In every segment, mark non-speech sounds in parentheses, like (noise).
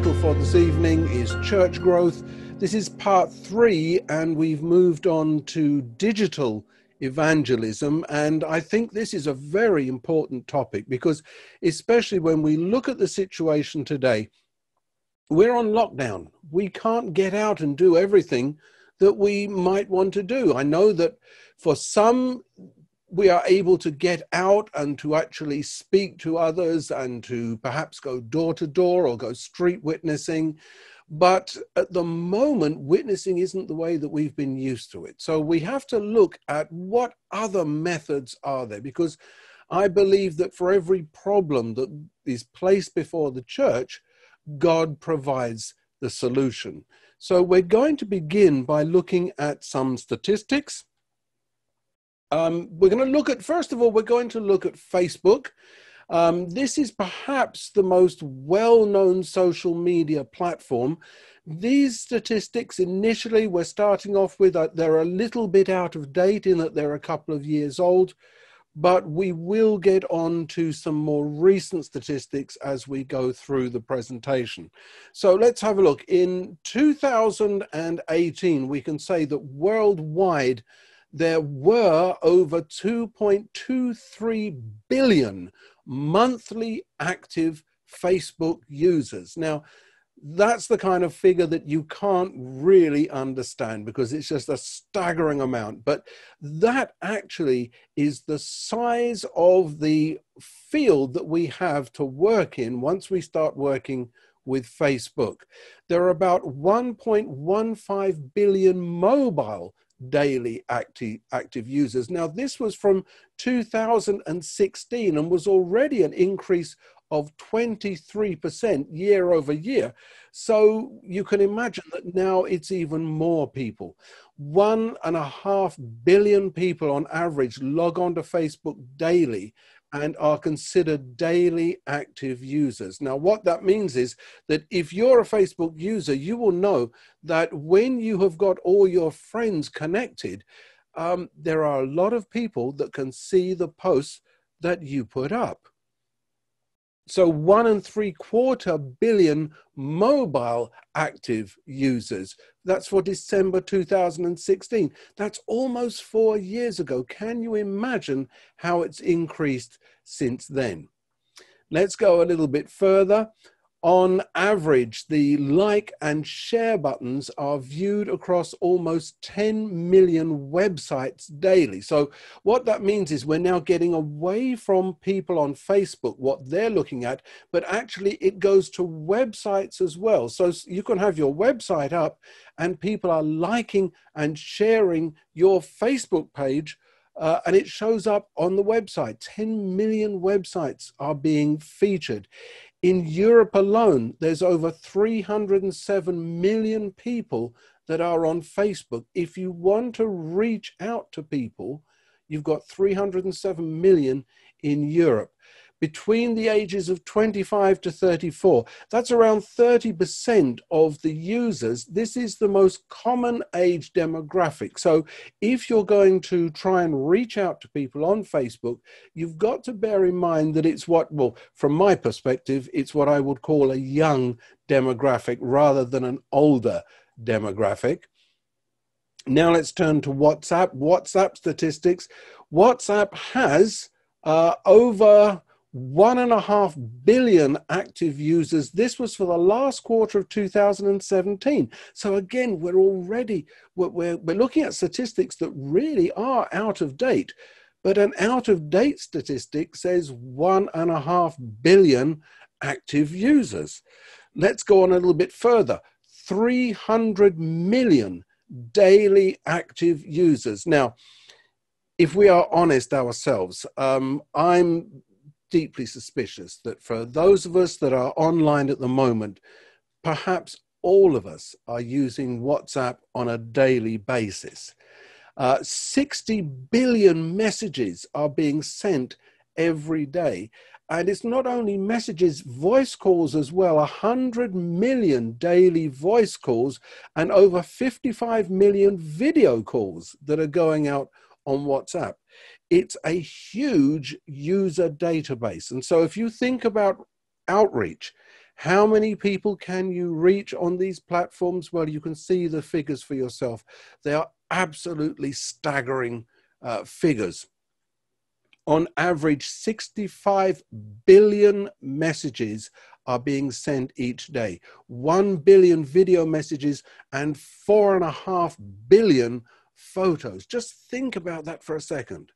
title for this evening is Church Growth. This is part three, and we've moved on to digital evangelism. And I think this is a very important topic because, especially when we look at the situation today, we're on lockdown. We can't get out and do everything that we might want to do. I know that for some, we are able to get out and to actually speak to others and to perhaps go door to door or go street witnessing. But at the moment, witnessing isn't the way that we've been used to it. So we have to look at what other methods are there because I believe that for every problem that is placed before the church, God provides the solution. So we're going to begin by looking at some statistics um, we're going to look at, first of all, we're going to look at Facebook. Um, this is perhaps the most well known social media platform. These statistics initially we're starting off with, uh, they're a little bit out of date in that they're a couple of years old, but we will get on to some more recent statistics as we go through the presentation. So let's have a look. In 2018, we can say that worldwide, there were over 2.23 billion monthly active Facebook users. Now, that's the kind of figure that you can't really understand because it's just a staggering amount. But that actually is the size of the field that we have to work in once we start working with Facebook. There are about 1.15 billion mobile daily active, active users. Now, this was from 2016 and was already an increase of 23% year over year. So you can imagine that now it's even more people. One and a half billion people on average log on to Facebook daily and are considered daily active users. Now, what that means is that if you're a Facebook user, you will know that when you have got all your friends connected, um, there are a lot of people that can see the posts that you put up. So, one and three quarter billion mobile active users. That's for December 2016. That's almost four years ago. Can you imagine how it's increased since then? Let's go a little bit further. On average, the like and share buttons are viewed across almost 10 million websites daily. So, what that means is we're now getting away from people on Facebook, what they're looking at, but actually it goes to websites as well. So, you can have your website up and people are liking and sharing your Facebook page. Uh, and it shows up on the website. 10 million websites are being featured in Europe alone, there's over 307 million people that are on Facebook. If you want to reach out to people, you've got 307 million in Europe between the ages of 25 to 34. That's around 30% of the users. This is the most common age demographic. So if you're going to try and reach out to people on Facebook, you've got to bear in mind that it's what, well, from my perspective, it's what I would call a young demographic rather than an older demographic. Now let's turn to WhatsApp. WhatsApp statistics. WhatsApp has uh, over one and a half billion active users. This was for the last quarter of 2017. So again, we're already, we're, we're, looking at statistics that really are out of date. But an out of date statistic says one and a half billion active users. Let's go on a little bit further. 300 million daily active users. Now, if we are honest ourselves, um, I'm deeply suspicious that for those of us that are online at the moment, perhaps all of us are using WhatsApp on a daily basis. Uh, 60 billion messages are being sent every day. And it's not only messages, voice calls as well 100 million daily voice calls and over 55 million video calls that are going out on WhatsApp it's a huge user database. And so if you think about outreach, how many people can you reach on these platforms? Well, you can see the figures for yourself. They are absolutely staggering uh, figures. On average, 65 billion messages are being sent each day, 1 billion video messages, and 4.5 billion photos. Just think about that for a second.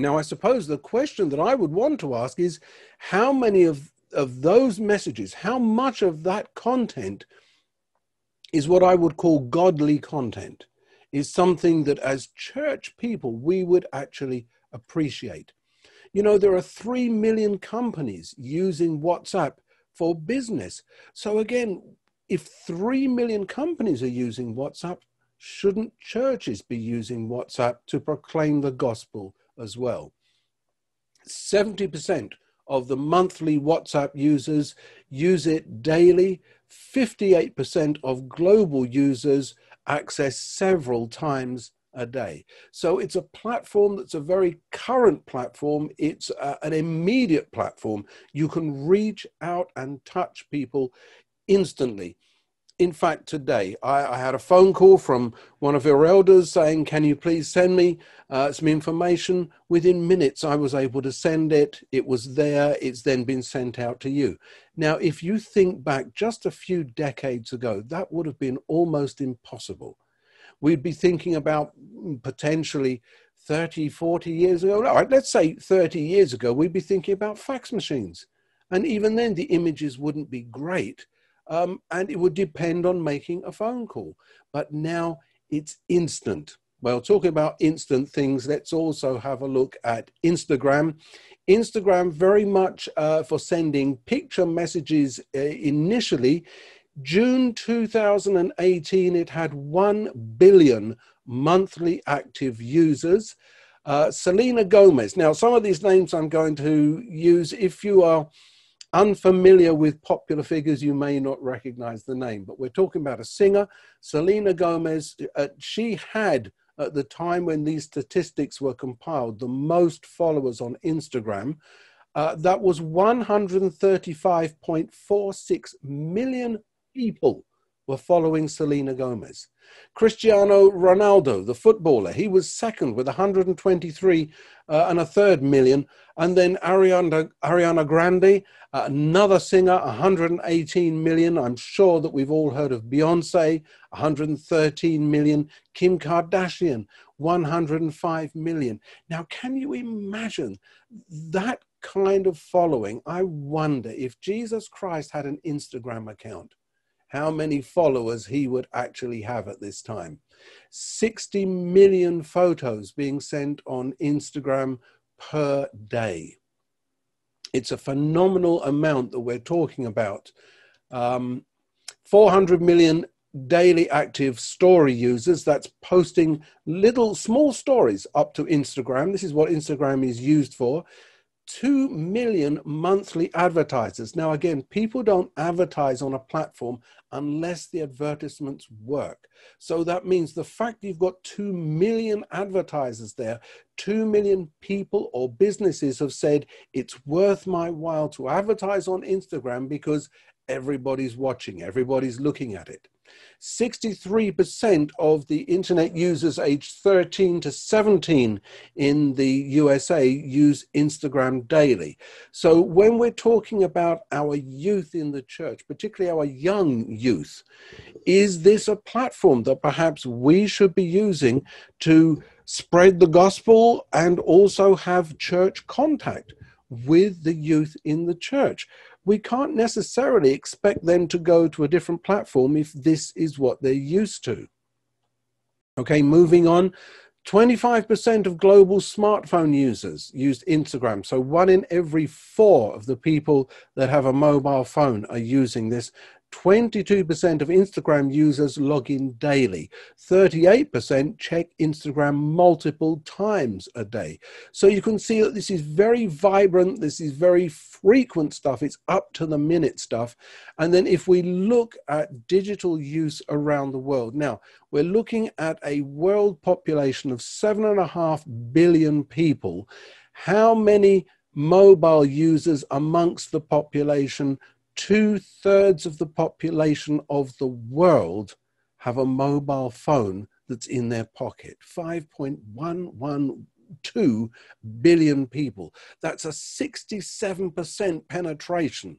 Now, I suppose the question that I would want to ask is how many of, of those messages, how much of that content is what I would call godly content, is something that as church people we would actually appreciate. You know, there are 3 million companies using WhatsApp for business. So, again, if 3 million companies are using WhatsApp, shouldn't churches be using WhatsApp to proclaim the gospel, as well. 70% of the monthly WhatsApp users use it daily. 58% of global users access several times a day. So it's a platform that's a very current platform. It's a, uh, an immediate platform. You can reach out and touch people instantly in fact, today I, I, had a phone call from one of your elders saying, Can you please send me uh, some information? Within minutes, I was able to send it. It was there. It's then been sent out to you. Now, if you think back just a few decades ago, that would have been almost impossible. We'd be thinking about mm, potentially 30, 40 years ago. All right, let's say 30 years ago, we'd be thinking about fax machines. And even then, the images wouldn't be great um, and it would depend on making a phone call. But now it's instant. Well, talking about instant things, let's also have a look at Instagram. Instagram, very much uh, for sending picture messages uh, initially. June 2018, it had 1 billion monthly active users. Uh, Selena Gomez. Now, some of these names I'm going to use, if you are unfamiliar with popular figures, you may not recognize the name, but we're talking about a singer, Selena Gomez. Uh, she had, at the time when these statistics were compiled, the most followers on Instagram. Uh, that was 135.46 million people were following Selena Gomez. Cristiano Ronaldo, the footballer, he was second with 123 uh, and a third million. And then Ariana, Ariana Grande, uh, another singer, 118 million. I'm sure that we've all heard of Beyonce, 113 million. Kim Kardashian, 105 million. Now, can you imagine that kind of following? I wonder if Jesus Christ had an Instagram account how many followers he would actually have at this time. 60 million photos being sent on Instagram per day. It's a phenomenal amount that we're talking about. Um, 400 million daily active story users that's posting little small stories up to Instagram. This is what Instagram is used for. 2 million monthly advertisers. Now, again, people don't advertise on a platform unless the advertisements work. So that means the fact you've got 2 million advertisers there, 2 million people or businesses have said it's worth my while to advertise on Instagram because everybody's watching, everybody's looking at it. 63% of the internet users aged 13 to 17 in the USA use Instagram daily. So when we're talking about our youth in the church, particularly our young youth, is this a platform that perhaps we should be using to spread the gospel and also have church contact? with the youth in the church we can't necessarily expect them to go to a different platform if this is what they're used to. Okay, moving on. 25% of global smartphone users used Instagram. So, one in every four of the people that have a mobile phone are using this. 22% of Instagram users log in daily. 38% check Instagram multiple times a day. So you can see that this is very vibrant, this is very frequent stuff, it's up to the minute stuff. And then if we look at digital use around the world, now we're looking at a world population of seven and a half billion people. How many mobile users amongst the population two thirds of the population of the world have a mobile phone that's in their pocket. 5.112 billion people. That's a 67% penetration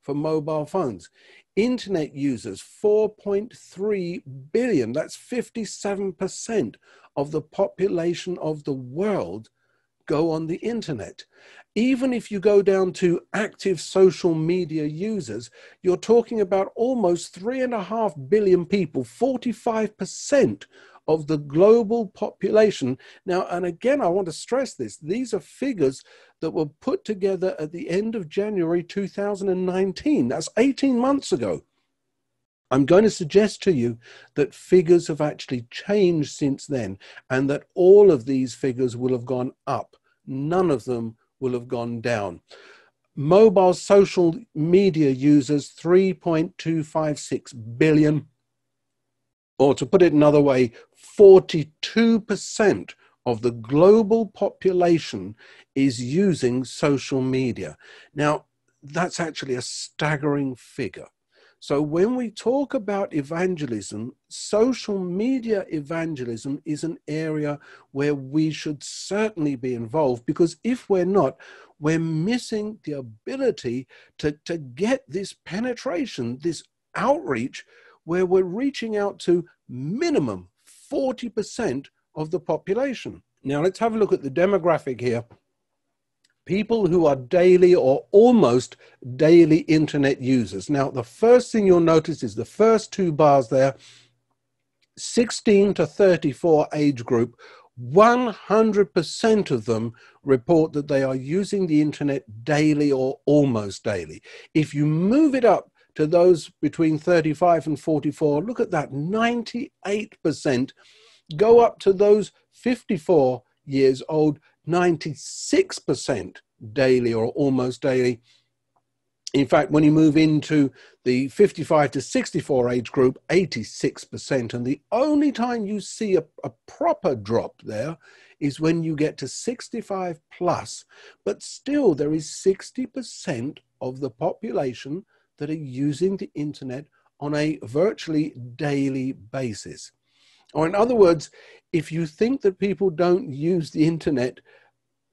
for mobile phones. Internet users, 4.3 billion. That's 57% of the population of the world go on the internet. Even if you go down to active social media users, you're talking about almost three and a half billion people, 45% of the global population. Now, and again, I want to stress this these are figures that were put together at the end of January 2019. That's 18 months ago. I'm going to suggest to you that figures have actually changed since then and that all of these figures will have gone up. None of them will have gone down. Mobile social media users 3.256 billion, or to put it another way, 42% of the global population is using social media. Now, that's actually a staggering figure. So when we talk about evangelism, social media evangelism is an area where we should certainly be involved because if we're not, we're missing the ability to, to get this penetration, this outreach, where we're reaching out to minimum 40% of the population. Now let's have a look at the demographic here people who are daily or almost daily internet users. Now, the first thing you'll notice is the first two bars there 16 to 34 age group, 100% of them report that they are using the internet daily or almost daily. If you move it up to those between 35 and 44, look at that 98%. Go up to those 54 years old, 96% daily or almost daily. In fact, when you move into the 55 to 64 age group, 86%. And the only time you see a, a proper drop there is when you get to 65 plus. But still, there is 60% of the population that are using the internet on a virtually daily basis. Or, in other words, if you think that people don't use the internet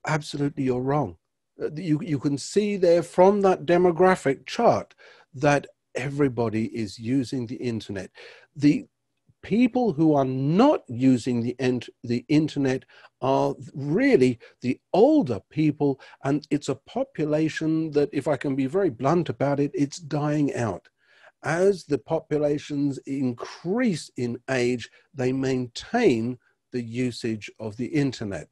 absolutely you're wrong. Uh, you, you can see there from that demographic chart that everybody is using the internet. The people who are not using the, ent- the internet are really the older people, and it's a population that, if I can be very blunt about it, it's dying out. As the populations increase in age, they maintain the usage of the internet.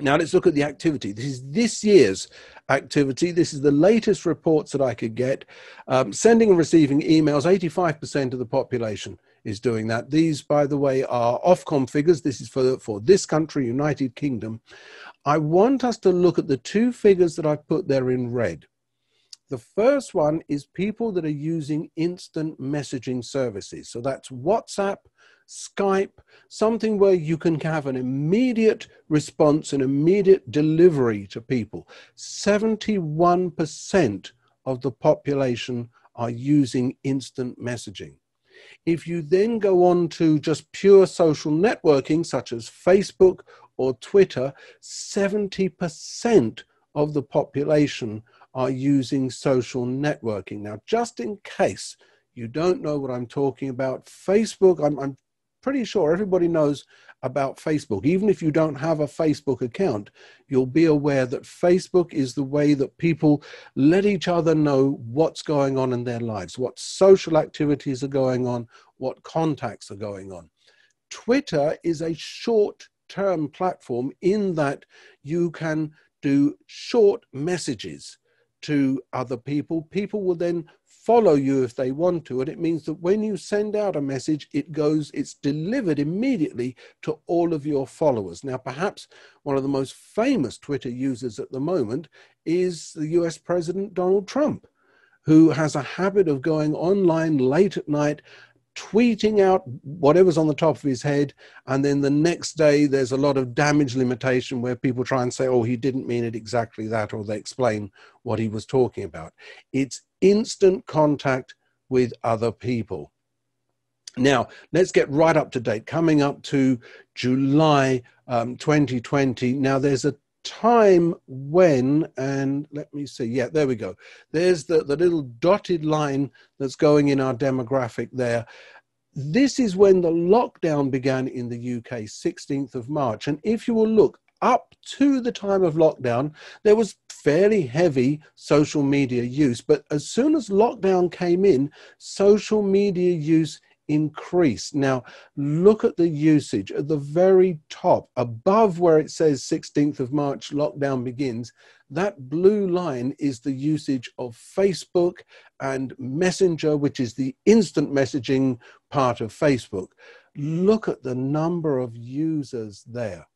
Now let's look at the activity. This is this year's activity. This is the latest reports that I could get. Um, sending and receiving emails, 85% of the population is doing that. These, by the way, are Ofcom figures. This is for, for this country, United Kingdom. I want us to look at the two figures that I've put there in red. The first one is people that are using instant messaging services. So that's WhatsApp Skype, something where you can have an immediate response, an immediate delivery to people. 71% of the population are using instant messaging. If you then go on to just pure social networking, such as Facebook or Twitter, 70% of the population are using social networking. Now, just in case you don't know what I'm talking about, Facebook, I'm, I'm pretty sure everybody knows about Facebook. Even if you don't have a Facebook account, you'll be aware that Facebook is the way that people let each other know what's going on in their lives, what social activities are going on, what contacts are going on. Twitter is a short term platform in that you can do short messages to other people. People will then follow you if they want to. And it means that when you send out a message, it goes, it's delivered immediately to all of your followers. Now, perhaps one of the most famous Twitter users at the moment is the US President Donald Trump, who has a habit of going online late at night tweeting out whatever's on the top of his head. And then the next day, there's a lot of damage limitation where people try and say, oh, he didn't mean it exactly that, or they explain what he was talking about. It's instant contact with other people. Now, let's get right up to date. Coming up to July um, 2020, now there's a time when, and let me see, yeah, there we go. There's the, the little dotted line that's going in our demographic there. This is when the lockdown began in the UK, 16th of March. And if you will look up to the time of lockdown, there was fairly heavy social media use. But as soon as lockdown came in, social media use increase. Now, look at the usage at the very top, above where it says 16th of March lockdown begins. That blue line is the usage of Facebook and Messenger, which is the instant messaging part of Facebook. Look at the number of users there.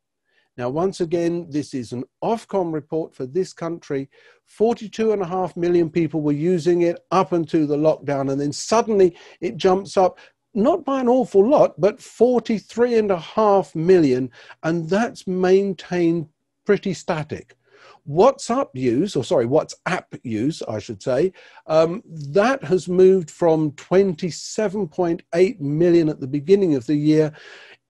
Now, once again, this is an Ofcom report for this country. 42.5 million people were using it up until the lockdown, and then suddenly it jumps up not by an awful lot, but 43 and a half million, and that's maintained pretty static. WhatsApp use, or sorry, WhatsApp use, I should say, um, that has moved from 27.8 million at the beginning of the year.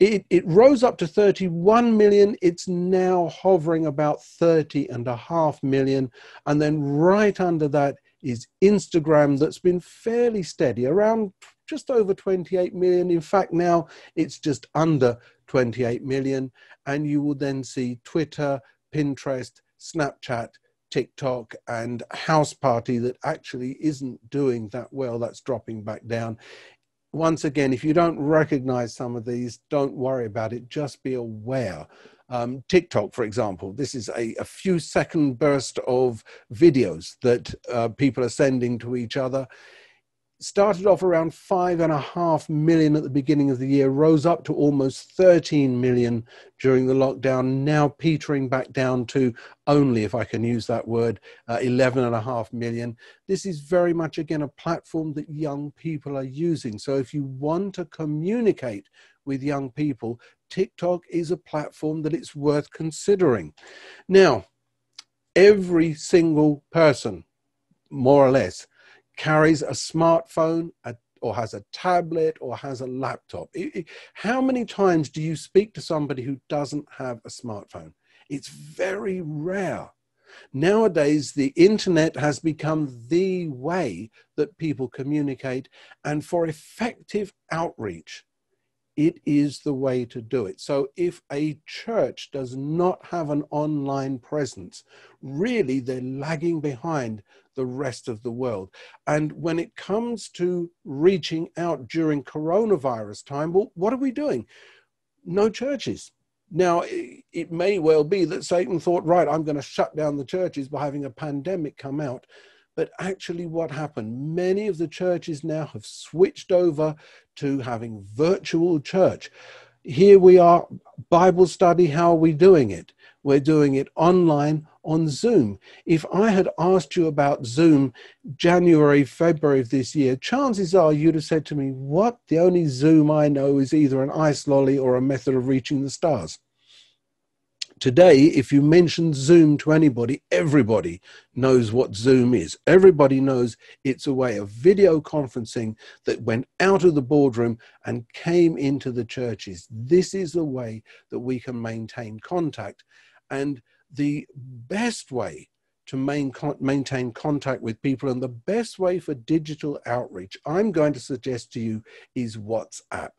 It, it rose up to 31 million. It's now hovering about 30 and a half million. And then right under that is Instagram, that's been fairly steady, around just over 28 million. In fact, now it's just under 28 million. And you will then see Twitter, Pinterest, Snapchat, TikTok and House Party that actually isn't doing that well, that's dropping back down. Once again, if you don't recognize some of these, don't worry about it, just be aware. Um, TikTok, for example, this is a, a few second burst of videos that uh, people are sending to each other started off around five and a half million at the beginning of the year, rose up to almost 13 million during the lockdown, now petering back down to only, if I can use that word, uh, 11 and a half million. This is very much, again, a platform that young people are using. So if you want to communicate with young people, TikTok is a platform that it's worth considering. Now, every single person, more or less, carries a smartphone a, or has a tablet or has a laptop. It, it, how many times do you speak to somebody who doesn't have a smartphone? It's very rare. Nowadays, the internet has become the way that people communicate, and for effective outreach, it is the way to do it. So, if a church does not have an online presence, really they're lagging behind the rest of the world. And when it comes to reaching out during coronavirus time, well, what are we doing? No churches. Now, it may well be that Satan thought, right, I'm going to shut down the churches by having a pandemic come out. But actually, what happened? Many of the churches now have switched over to having virtual church. Here we are, Bible study, how are we doing it? We're doing it online on Zoom. If I had asked you about Zoom January, February of this year, chances are you'd have said to me, What? The only Zoom I know is either an ice lolly or a method of reaching the stars. Today, if you mention Zoom to anybody, everybody knows what Zoom is. Everybody knows it's a way of video conferencing that went out of the boardroom and came into the churches. This is a way that we can maintain contact. And the best way to main con- maintain contact with people and the best way for digital outreach, I'm going to suggest to you is WhatsApp.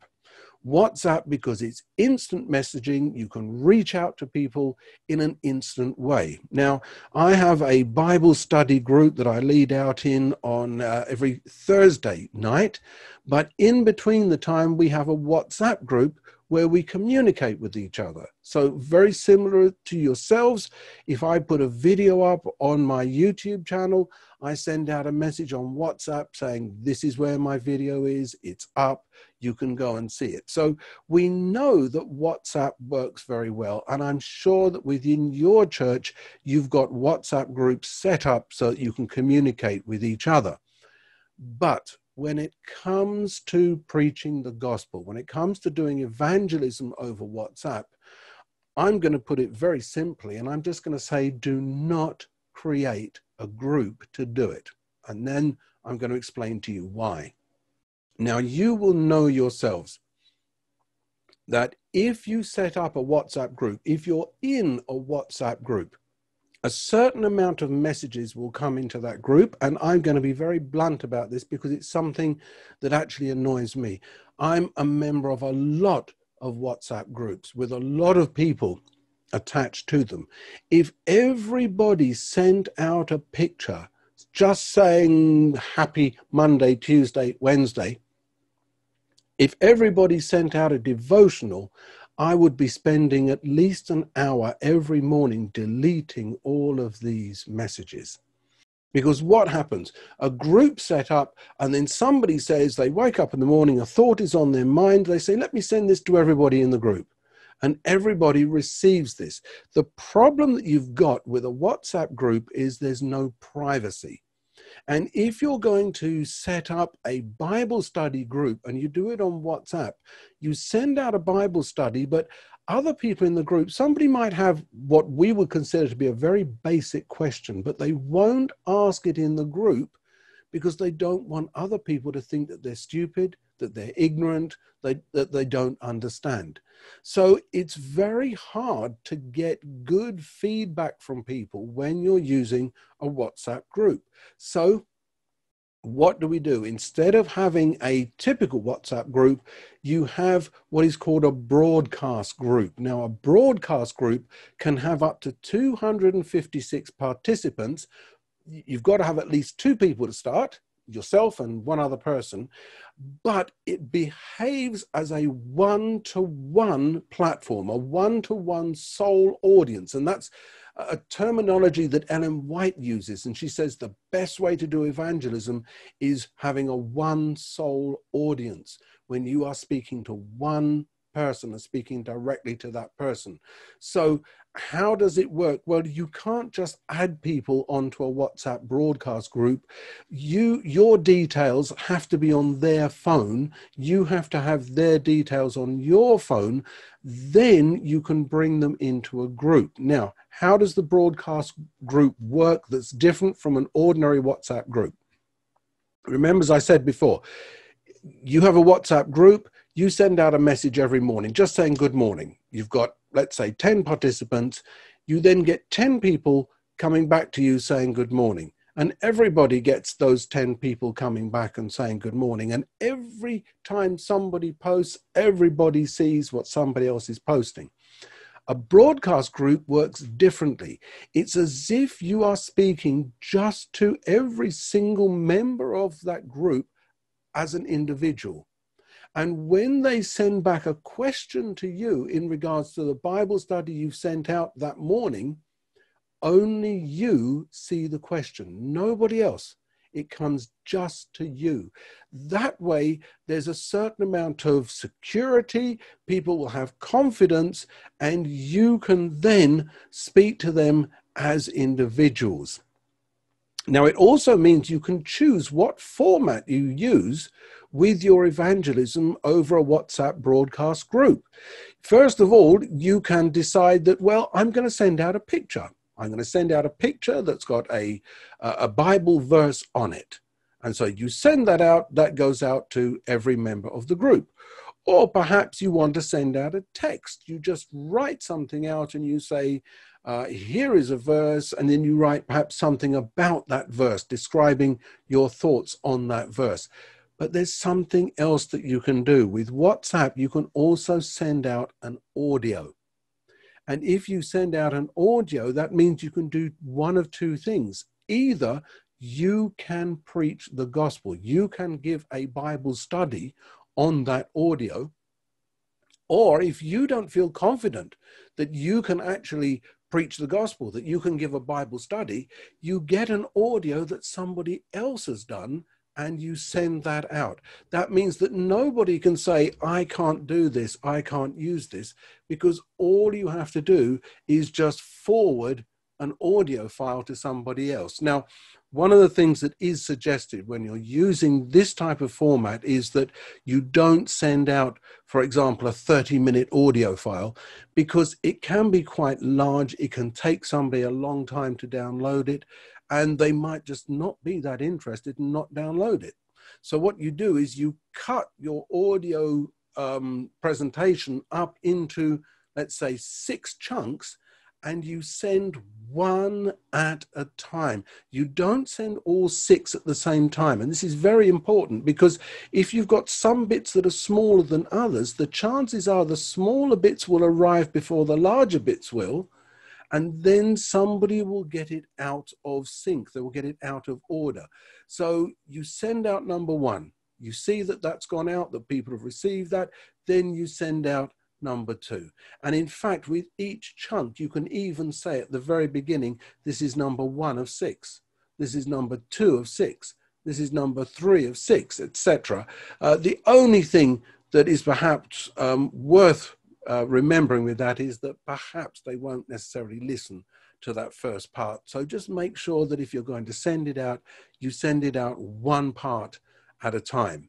WhatsApp because it's instant messaging. You can reach out to people in an instant way. Now, I have a Bible study group that I lead out in on uh, every Thursday night, but in between the time, we have a WhatsApp group where we communicate with each other. So, very similar to yourselves, if I put a video up on my YouTube channel, I send out a message on WhatsApp saying, This is where my video is, it's up, you can go and see it. So, we know that WhatsApp works very well. And I'm sure that within your church, you've got WhatsApp groups set up so that you can communicate with each other. But when it comes to preaching the gospel, when it comes to doing evangelism over WhatsApp, I'm going to put it very simply, and I'm just going to say, do not create a group to do it. And then I'm going to explain to you why. Now, you will know yourselves that if you set up a WhatsApp group, if you're in a WhatsApp group, a certain amount of messages will come into that group. And I'm going to be very blunt about this because it's something that actually annoys me. I'm a member of a lot of WhatsApp groups with a lot of people attached to them. If everybody sent out a picture just saying happy Monday, Tuesday, Wednesday, if everybody sent out a devotional I would be spending at least an hour every morning deleting all of these messages. Because what happens? A group set up, and then somebody says they wake up in the morning, a thought is on their mind, they say, Let me send this to everybody in the group. And everybody receives this. The problem that you've got with a WhatsApp group is there's no privacy. And if you're going to set up a Bible study group and you do it on WhatsApp, you send out a Bible study, but other people in the group, somebody might have what we would consider to be a very basic question, but they won't ask it in the group because they don't want other people to think that they're stupid, that they're ignorant, they, that they don't understand. So it's very hard to get good feedback from people when you're using a WhatsApp group. So what do we do? Instead of having a typical WhatsApp group, you have what is called a broadcast group. Now, a broadcast group can have up to 256 participants. You've got to have at least two people to start yourself and one other person, but it behaves as a one to one platform, a one to one soul audience. And that's a terminology that Ellen White uses. And she says the best way to do evangelism is having a one soul audience when you are speaking to one person and speaking directly to that person. So how does it work? Well, you can't just add people onto a WhatsApp broadcast group. You, your details have to be on their phone. You have to have their details on your phone. Then you can bring them into a group. Now, how does the broadcast group work that's different from an ordinary WhatsApp group? Remember, as I said before, you have a WhatsApp group you send out a message every morning just saying good morning. You've got let's say 10 participants, you then get 10 people coming back to you saying good morning. And everybody gets those 10 people coming back and saying good morning. And every time somebody posts, everybody sees what somebody else is posting. A broadcast group works differently. It's as if you are speaking just to every single member of that group as an individual. And when they send back a question to you in regards to the Bible study you sent out that morning, only you see the question, nobody else. It comes just to you. That way, there's a certain amount of security, people will have confidence, and you can then speak to them as individuals. Now, it also means you can choose what format you use with your evangelism over a WhatsApp broadcast group. First of all, you can decide that, well, I'm going to send out a picture. I'm going to send out a picture that's got a, a Bible verse on it. And so you send that out, that goes out to every member of the group. Or perhaps you want to send out a text. You just write something out and you say, uh, here is a verse, and then you write perhaps something about that verse, describing your thoughts on that verse. But there's something else that you can do. With WhatsApp, you can also send out an audio. And if you send out an audio, that means you can do one of two things. Either you can preach the gospel, you can give a Bible study on that audio, or if you don't feel confident that you can actually preach the gospel, that you can give a Bible study, you get an audio that somebody else has done and you send that out. That means that nobody can say, I can't do this, I can't use this, because all you have to do is just forward an audio file to somebody else. Now, one of the things that is suggested when you're using this type of format is that you don't send out, for example, a 30 minute audio file because it can be quite large. It can take somebody a long time to download it and they might just not be that interested and not download it. So what you do is you cut your audio um, presentation up into, let's say, six chunks, and you send one at a time. You don't send all six at the same time. And this is very important because if you've got some bits that are smaller than others, the chances are the smaller bits will arrive before the larger bits will and then somebody will get it out of sync. They will get it out of order. So you send out number one. You see that that's gone out, that people have received that. Then you send out number two. And in fact, with each chunk, you can even say at the very beginning, this is number one of six. This is number two of six. This is number three of six, etc. Uh, the only thing that is perhaps um, worth uh, remembering with that is that perhaps they won't necessarily listen to that first part. So just make sure that if you're going to send it out, you send it out one part at a time.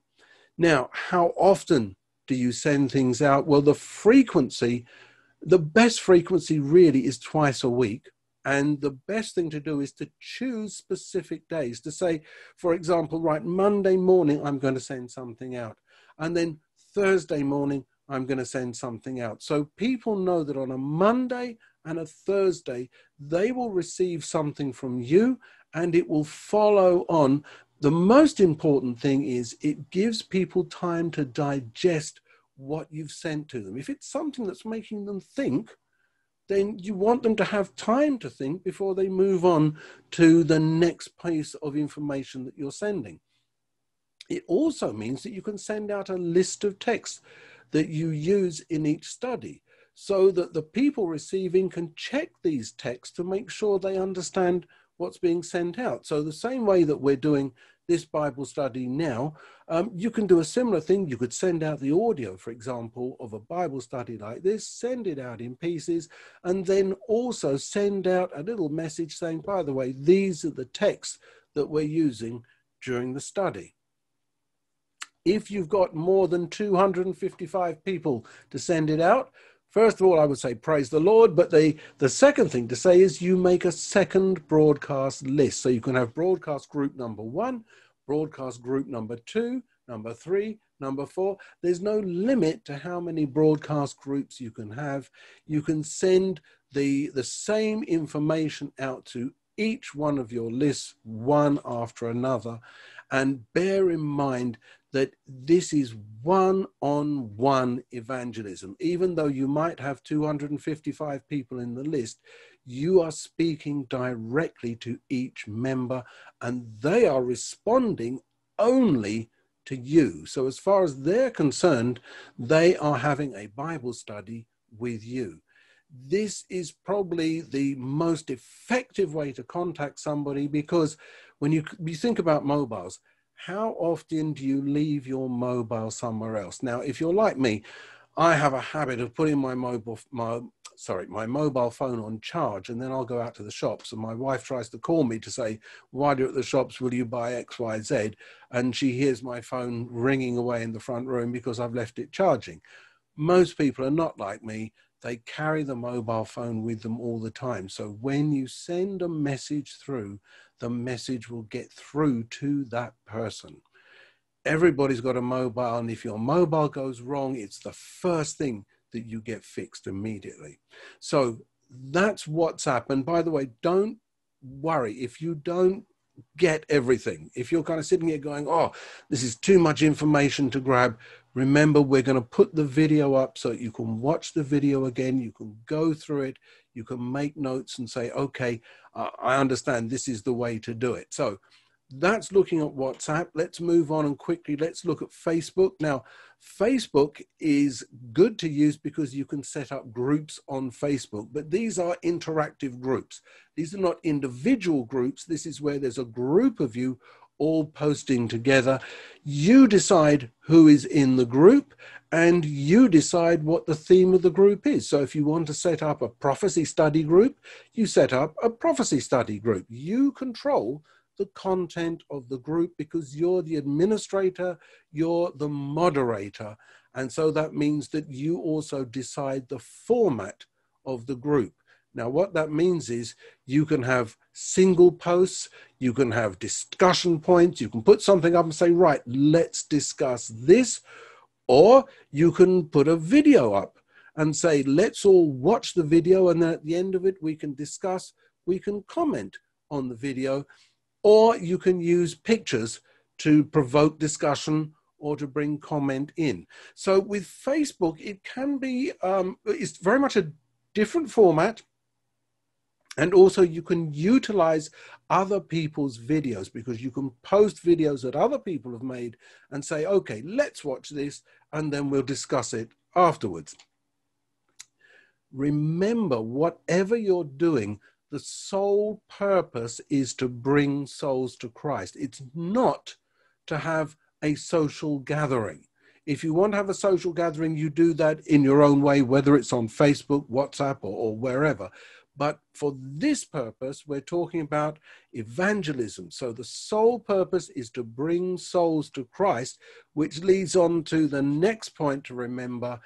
Now, how often do you send things out? Well, the frequency, the best frequency really is twice a week. And the best thing to do is to choose specific days to say, for example, right, Monday morning, I'm going to send something out. And then Thursday morning, I'm going to send something out. So people know that on a Monday and a Thursday, they will receive something from you and it will follow on. The most important thing is it gives people time to digest what you've sent to them. If it's something that's making them think, then you want them to have time to think before they move on to the next piece of information that you're sending. It also means that you can send out a list of texts that you use in each study so that the people receiving can check these texts to make sure they understand what's being sent out. So the same way that we're doing this Bible study now, um, you can do a similar thing. You could send out the audio, for example, of a Bible study like this, send it out in pieces, and then also send out a little message saying, by the way, these are the texts that we're using during the study if you've got more than 255 people to send it out, first of all, I would say praise the Lord. But the, the second thing to say is you make a second broadcast list. So you can have broadcast group number one, broadcast group number two, number three, number four. There's no limit to how many broadcast groups you can have. You can send the, the same information out to each one of your lists, one after another. And bear in mind that this is one on one evangelism. Even though you might have 255 people in the list, you are speaking directly to each member and they are responding only to you. So, as far as they're concerned, they are having a Bible study with you. This is probably the most effective way to contact somebody because when you, you think about mobiles, how often do you leave your mobile somewhere else? Now, if you're like me, I have a habit of putting my mobile, my, sorry, my mobile phone on charge, and then I'll go out to the shops. And my wife tries to call me to say, "Why are you at the shops? Will you buy X, Y, Z?" And she hears my phone ringing away in the front room because I've left it charging. Most people are not like me they carry the mobile phone with them all the time. So when you send a message through, the message will get through to that person. Everybody's got a mobile, and if your mobile goes wrong, it's the first thing that you get fixed immediately. So that's WhatsApp. And by the way, don't worry if you don't get everything. If you're kind of sitting here going, oh, this is too much information to grab, Remember, we're going to put the video up so you can watch the video again. You can go through it. You can make notes and say, okay, I understand this is the way to do it. So that's looking at WhatsApp. Let's move on and quickly let's look at Facebook. Now, Facebook is good to use because you can set up groups on Facebook, but these are interactive groups. These are not individual groups. This is where there's a group of you all posting together. You decide who is in the group and you decide what the theme of the group is. So if you want to set up a prophecy study group, you set up a prophecy study group. You control the content of the group because you're the administrator, you're the moderator. And so that means that you also decide the format of the group. Now, what that means is you can have single posts, you can have discussion points, you can put something up and say, right, let's discuss this. Or you can put a video up and say, let's all watch the video, and then at the end of it, we can discuss, we can comment on the video. Or you can use pictures to provoke discussion or to bring comment in. So with Facebook, it can be, um, it's very much a different format and also, you can utilize other people's videos because you can post videos that other people have made and say, okay, let's watch this, and then we'll discuss it afterwards. Remember, whatever you're doing, the sole purpose is to bring souls to Christ. It's not to have a social gathering. If you want to have a social gathering, you do that in your own way, whether it's on Facebook, WhatsApp, or, or wherever but for this purpose, we're talking about evangelism. So the sole purpose is to bring souls to Christ, which leads on to the next point to remember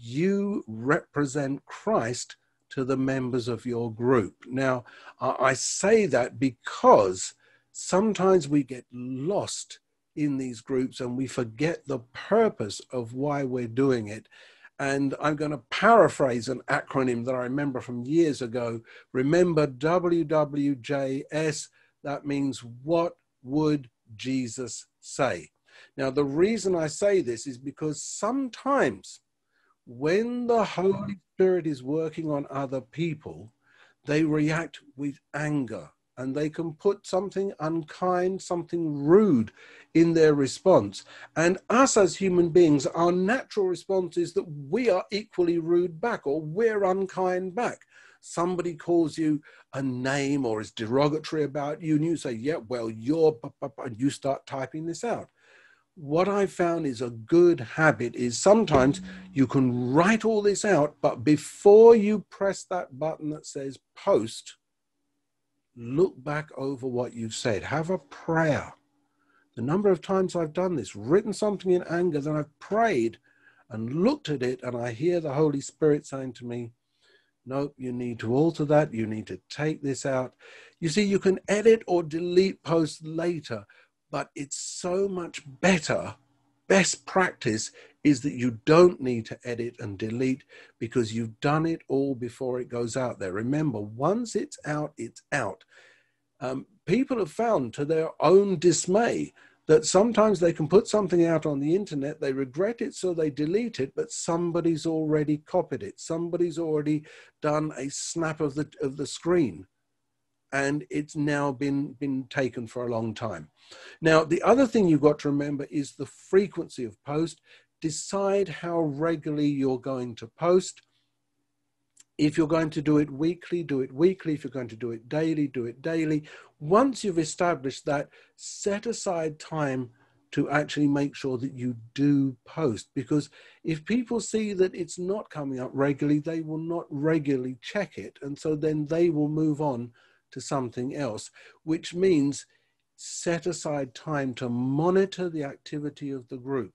you represent Christ to the members of your group. Now, I say that because sometimes we get lost in these groups and we forget the purpose of why we're doing it. And I'm going to paraphrase an acronym that I remember from years ago. Remember WWJS, that means what would Jesus say? Now, the reason I say this is because sometimes when the Holy Spirit is working on other people, they react with anger and they can put something unkind, something rude in their response. And us as human beings, our natural response is that we are equally rude back or we're unkind back. Somebody calls you a name or is derogatory about you, and you say, Yeah, well, you're, and you start typing this out. What I found is a good habit is sometimes you can write all this out, but before you press that button that says post, look back over what you've said, have a prayer. The number of times I've done this, written something in anger, then I've prayed and looked at it, and I hear the Holy Spirit saying to me, Nope, you need to alter that. You need to take this out. You see, you can edit or delete posts later, but it's so much better best practice is that you don't need to edit and delete because you've done it all before it goes out there. Remember, once it's out, it's out. Um, people have found to their own dismay that sometimes they can put something out on the internet, they regret it, so they delete it, but somebody's already copied it. Somebody's already done a snap of the, of the screen and it's now been been taken for a long time. Now, the other thing you've got to remember is the frequency of post. Decide how regularly you're going to post. If you're going to do it weekly, do it weekly. If you're going to do it daily, do it daily. Once you've established that, set aside time to actually make sure that you do post because if people see that it's not coming up regularly, they will not regularly check it. And so then they will move on to something else, which means set aside time to monitor the activity of the group.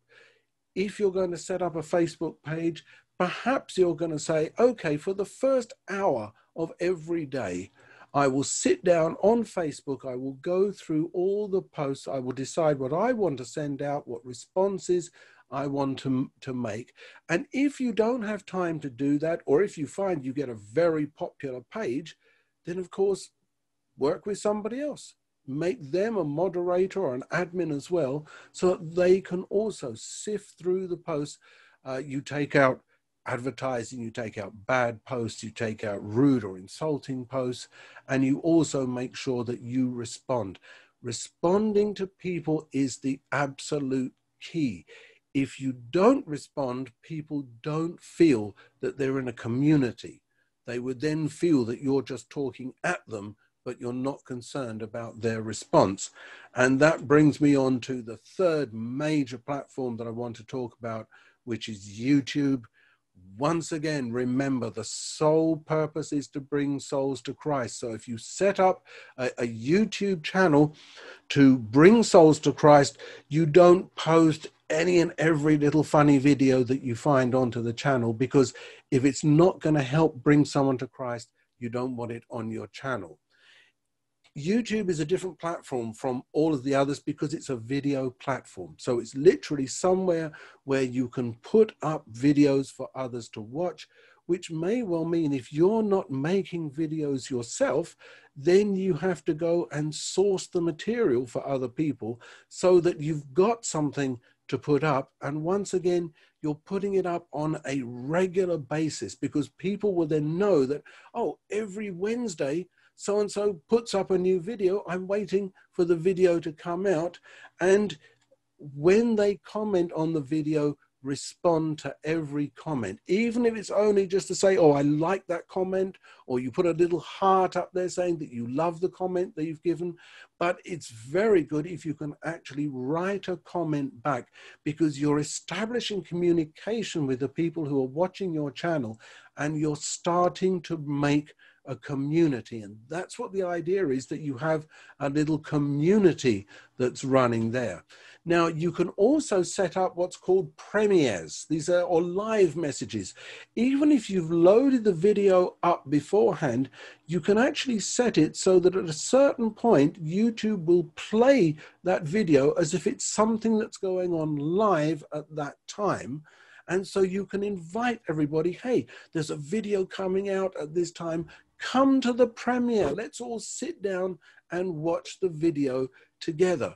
If you're going to set up a Facebook page, perhaps you're going to say, okay, for the first hour of every day, I will sit down on Facebook. I will go through all the posts. I will decide what I want to send out, what responses I want to, to make. And if you don't have time to do that, or if you find you get a very popular page, then of course work with somebody else. Make them a moderator or an admin as well, so that they can also sift through the posts. Uh, you take out advertising, you take out bad posts, you take out rude or insulting posts, and you also make sure that you respond. Responding to people is the absolute key. If you don't respond, people don't feel that they're in a community. They would then feel that you're just talking at them but you're not concerned about their response. And that brings me on to the third major platform that I want to talk about, which is YouTube. Once again, remember the sole purpose is to bring souls to Christ. So if you set up a, a YouTube channel to bring souls to Christ, you don't post any and every little funny video that you find onto the channel because if it's not going to help bring someone to Christ, you don't want it on your channel. YouTube is a different platform from all of the others because it's a video platform. So it's literally somewhere where you can put up videos for others to watch, which may well mean if you're not making videos yourself, then you have to go and source the material for other people so that you've got something to put up. And once again, you're putting it up on a regular basis because people will then know that, oh, every Wednesday, so and so puts up a new video. I'm waiting for the video to come out. And when they comment on the video, respond to every comment, even if it's only just to say, Oh, I like that comment, or you put a little heart up there saying that you love the comment that you've given. But it's very good if you can actually write a comment back because you're establishing communication with the people who are watching your channel and you're starting to make a community. And that's what the idea is that you have a little community that's running there. Now, you can also set up what's called premieres. These are or live messages. Even if you've loaded the video up beforehand, you can actually set it so that at a certain point, YouTube will play that video as if it's something that's going on live at that time. And so you can invite everybody, hey, there's a video coming out at this time. Come to the premiere. Let's all sit down and watch the video together.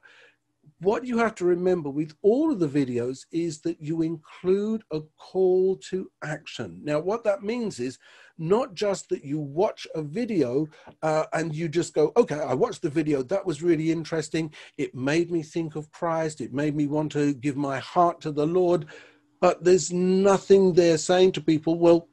What you have to remember with all of the videos is that you include a call to action. Now, what that means is not just that you watch a video uh, and you just go, okay, I watched the video. That was really interesting. It made me think of Christ. It made me want to give my heart to the Lord. But there's nothing there saying to people, well,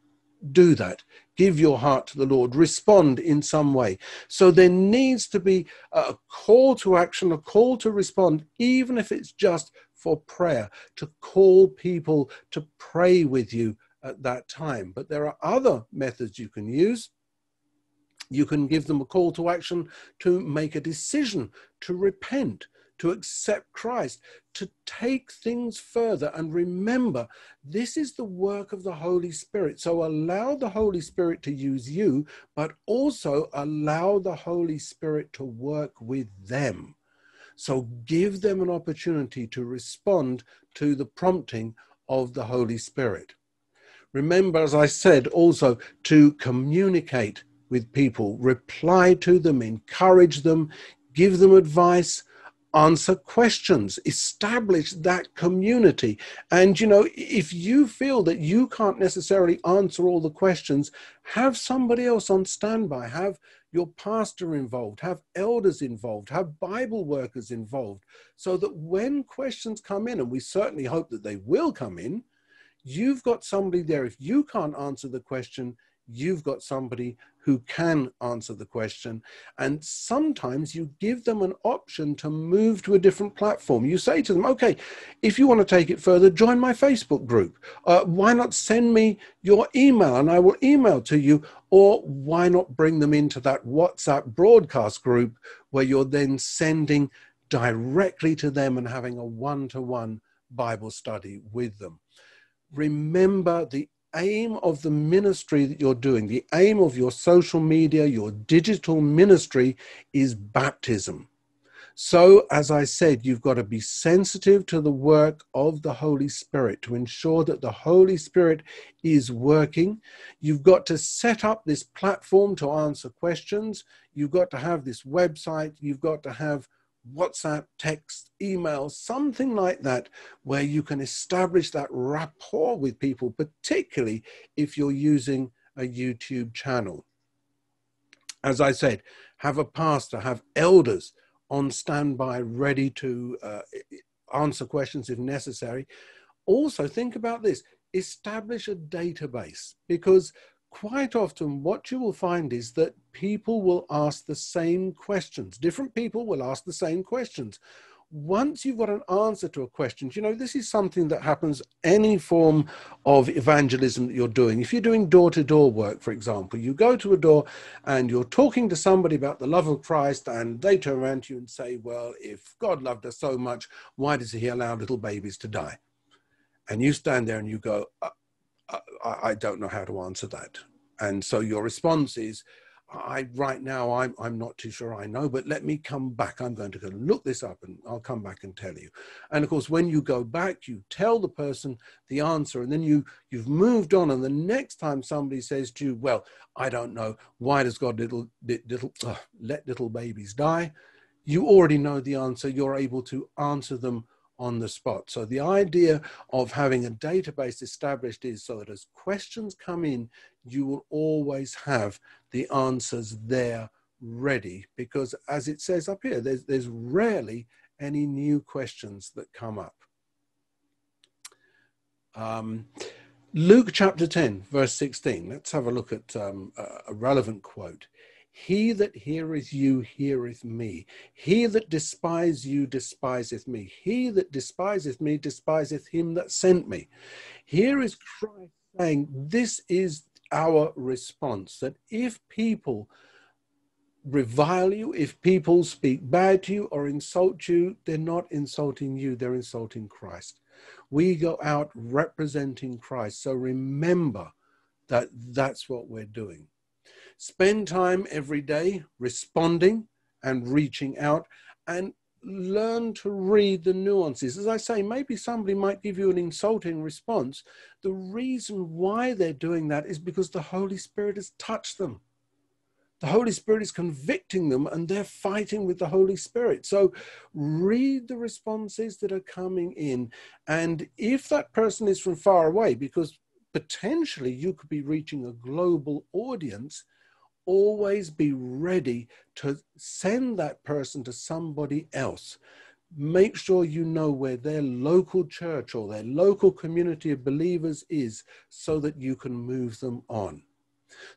do that. Give your heart to the Lord. Respond in some way. So there needs to be a call to action, a call to respond, even if it's just for prayer, to call people to pray with you at that time. But there are other methods you can use. You can give them a call to action to make a decision to repent, to accept Christ, to take things further. And remember, this is the work of the Holy Spirit. So allow the Holy Spirit to use you, but also allow the Holy Spirit to work with them. So give them an opportunity to respond to the prompting of the Holy Spirit. Remember, as I said, also to communicate with people, reply to them, encourage them, give them advice, answer questions, establish that community. And, you know, if you feel that you can't necessarily answer all the questions, have somebody else on standby, have your pastor involved, have elders involved, have Bible workers involved, so that when questions come in, and we certainly hope that they will come in, you've got somebody there. If you can't answer the question, you've got somebody who can answer the question. And sometimes you give them an option to move to a different platform. You say to them, okay, if you want to take it further, join my Facebook group. Uh, why not send me your email and I will email to you? Or why not bring them into that WhatsApp broadcast group where you're then sending directly to them and having a one to one Bible study with them? Remember the aim of the ministry that you're doing, the aim of your social media, your digital ministry is baptism. So, as I said, you've got to be sensitive to the work of the Holy Spirit to ensure that the Holy Spirit is working. You've got to set up this platform to answer questions. You've got to have this website. You've got to have WhatsApp, text, email, something like that, where you can establish that rapport with people, particularly if you're using a YouTube channel. As I said, have a pastor, have elders on standby, ready to uh, answer questions if necessary. Also, think about this establish a database because quite often what you will find is that people will ask the same questions. Different people will ask the same questions. Once you've got an answer to a question, you know, this is something that happens any form of evangelism that you're doing. If you're doing door to door work, for example, you go to a door and you're talking to somebody about the love of Christ, and they turn around to you and say, Well, if God loved us so much, why does he allow little babies to die? And you stand there and you go, uh, I, I don't know how to answer that. And so your response is, I right now I'm I'm not too sure I know, but let me come back. I'm going to go look this up and I'll come back and tell you. And of course, when you go back, you tell the person the answer, and then you you've moved on. And the next time somebody says to you, "Well, I don't know why does God little little uh, let little babies die," you already know the answer. You're able to answer them on the spot. So the idea of having a database established is so that as questions come in, you will always have the answers there ready because as it says up here, there's, there's rarely any new questions that come up. Um, Luke chapter 10, verse 16. Let's have a look at um, a relevant quote. He that heareth you heareth me. He that despiseth you despiseth me. He that despiseth me despiseth him that sent me. Here is Christ saying, This is our response that if people revile you, if people speak bad to you or insult you, they're not insulting you, they're insulting Christ. We go out representing Christ. So remember that that's what we're doing. Spend time every day responding and reaching out and learn to read the nuances. As I say, maybe somebody might give you an insulting response. The reason why they're doing that is because the Holy Spirit has touched them. The Holy Spirit is convicting them and they're fighting with the Holy Spirit. So read the responses that are coming in. And if that person is from far away, because potentially you could be reaching a global audience, always be ready to send that person to somebody else. Make sure you know where their local church or their local community of believers is so that you can move them on.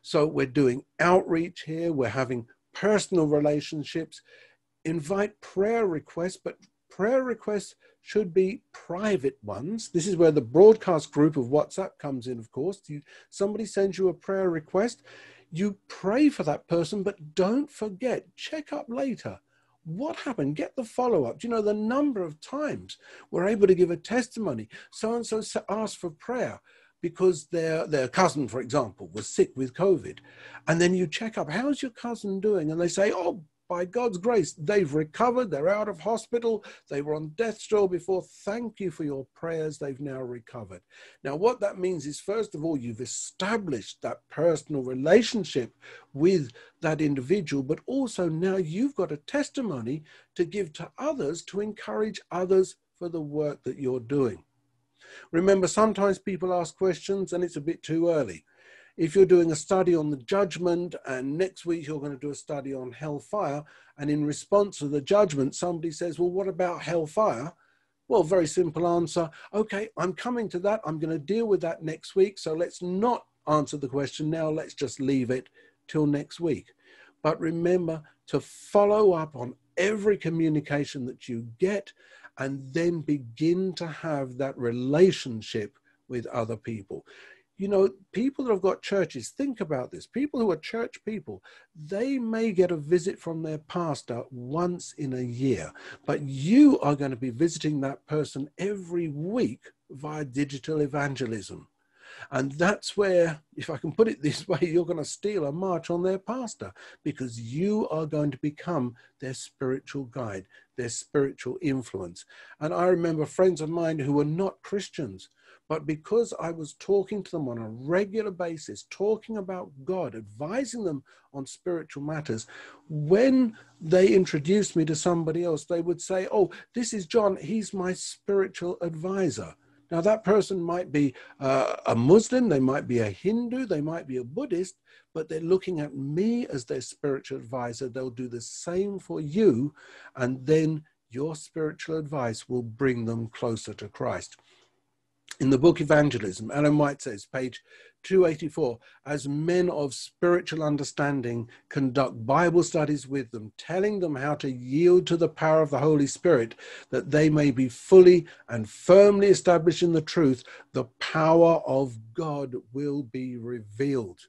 So we're doing outreach here, we're having personal relationships. Invite prayer requests, but prayer requests should be private ones. This is where the broadcast group of WhatsApp comes in, of course. You, somebody sends you a prayer request you pray for that person, but don't forget, check up later. What happened? Get the follow up. Do you know the number of times we're able to give a testimony? So and so asked for prayer because their, their cousin, for example, was sick with COVID. And then you check up, how's your cousin doing? And they say, oh, by God's grace, they've recovered, they're out of hospital, they were on death's door before. Thank you for your prayers, they've now recovered. Now, what that means is, first of all, you've established that personal relationship with that individual, but also now you've got a testimony to give to others to encourage others for the work that you're doing. Remember, sometimes people ask questions and it's a bit too early. If you're doing a study on the judgment and next week you're going to do a study on hellfire, and in response to the judgment, somebody says, Well, what about hellfire? Well, very simple answer. Okay, I'm coming to that. I'm going to deal with that next week. So let's not answer the question now. Let's just leave it till next week. But remember to follow up on every communication that you get and then begin to have that relationship with other people you know, people that have got churches, think about this. People who are church people, they may get a visit from their pastor once in a year, but you are going to be visiting that person every week via digital evangelism. And that's where, if I can put it this (laughs) way, you're going to steal a march on their pastor because you are going to become their spiritual guide, their spiritual influence. And I remember friends of mine who were not Christians but because I was talking to them on a regular basis, talking about God, advising them on spiritual matters, when they introduced me to somebody else, they would say, Oh, this is John, he's my spiritual advisor. Now, that person might be uh, a Muslim, they might be a Hindu, they might be a Buddhist, but they're looking at me as their spiritual advisor. They'll do the same for you, and then your spiritual advice will bring them closer to Christ in the book Evangelism, Ellen White says, page 284, as men of spiritual understanding conduct Bible studies with them, telling them how to yield to the power of the Holy Spirit, that they may be fully and firmly established in the truth, the power of God will be revealed.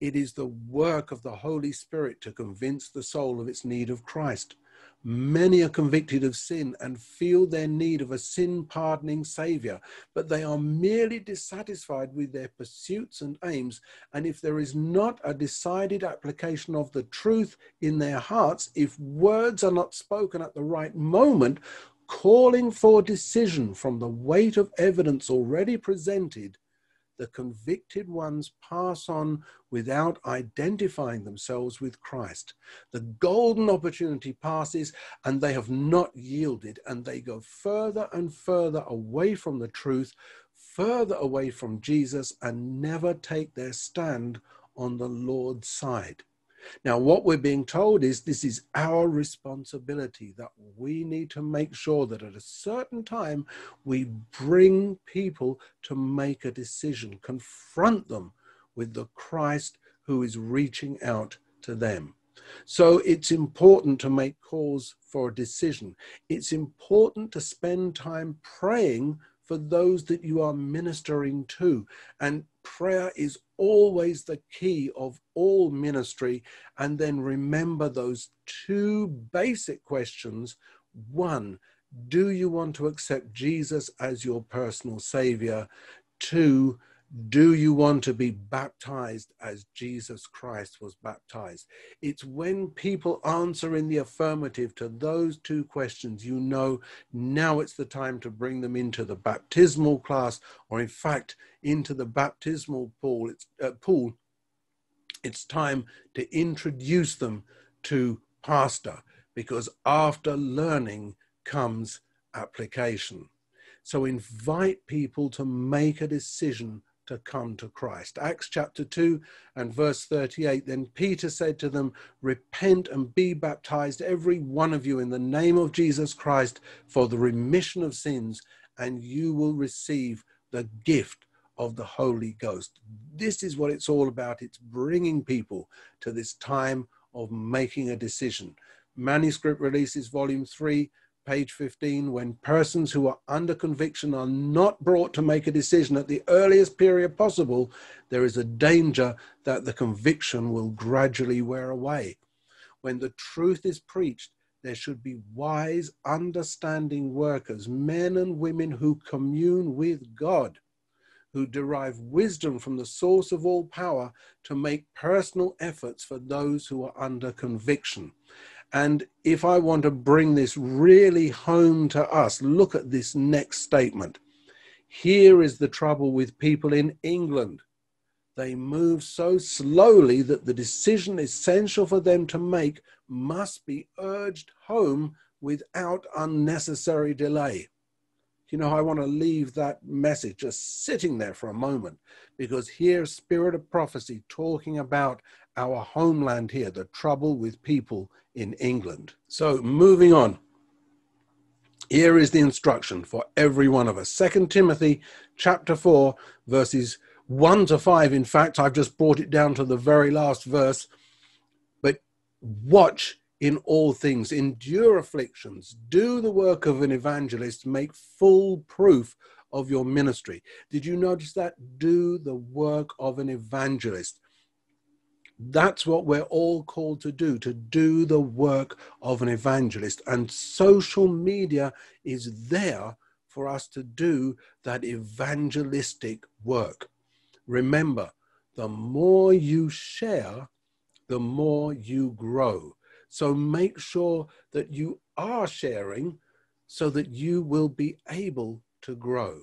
It is the work of the Holy Spirit to convince the soul of its need of Christ. Many are convicted of sin and feel their need of a sin pardoning Saviour, but they are merely dissatisfied with their pursuits and aims. And if there is not a decided application of the truth in their hearts, if words are not spoken at the right moment, calling for decision from the weight of evidence already presented, the convicted ones pass on without identifying themselves with Christ. The golden opportunity passes and they have not yielded, and they go further and further away from the truth, further away from Jesus, and never take their stand on the Lord's side. Now, what we're being told is this is our responsibility that we need to make sure that at a certain time we bring people to make a decision, confront them with the Christ who is reaching out to them. So it's important to make calls for a decision. It's important to spend time praying for those that you are ministering to. And prayer is always the key of all ministry. And then remember those two basic questions. One, do you want to accept Jesus as your personal savior? Two, do you want to be baptized as Jesus Christ was baptized? It's when people answer in the affirmative to those two questions, you know now it's the time to bring them into the baptismal class, or in fact, into the baptismal pool. It's, uh, pool. it's time to introduce them to pastor, because after learning comes application. So invite people to make a decision to come to Christ. Acts chapter 2 and verse 38 Then Peter said to them, Repent and be baptized, every one of you, in the name of Jesus Christ for the remission of sins, and you will receive the gift of the Holy Ghost. This is what it's all about. It's bringing people to this time of making a decision. Manuscript Releases, Volume 3, page 15, when persons who are under conviction are not brought to make a decision at the earliest period possible, there is a danger that the conviction will gradually wear away. When the truth is preached, there should be wise, understanding workers, men and women who commune with God, who derive wisdom from the source of all power to make personal efforts for those who are under conviction. And if I want to bring this really home to us, look at this next statement. Here is the trouble with people in England. They move so slowly that the decision essential for them to make must be urged home without unnecessary delay. You know, I want to leave that message just sitting there for a moment because here's Spirit of Prophecy talking about our homeland here, the trouble with people in England. So, moving on. Here is the instruction for every one of us. Second Timothy chapter 4 verses 1 to 5. In fact, I've just brought it down to the very last verse. But watch in all things, endure afflictions, do the work of an evangelist, make full proof of your ministry. Did you notice that? Do the work of an evangelist. That's what we're all called to do, to do the work of an evangelist. And social media is there for us to do that evangelistic work. Remember, the more you share, the more you grow. So make sure that you are sharing so that you will be able to grow.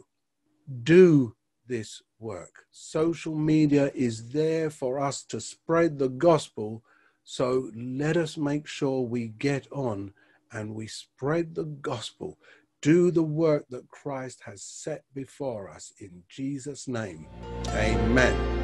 Do this work. Social media is there for us to spread the gospel. So let us make sure we get on and we spread the gospel. Do the work that Christ has set before us in Jesus' name. Amen.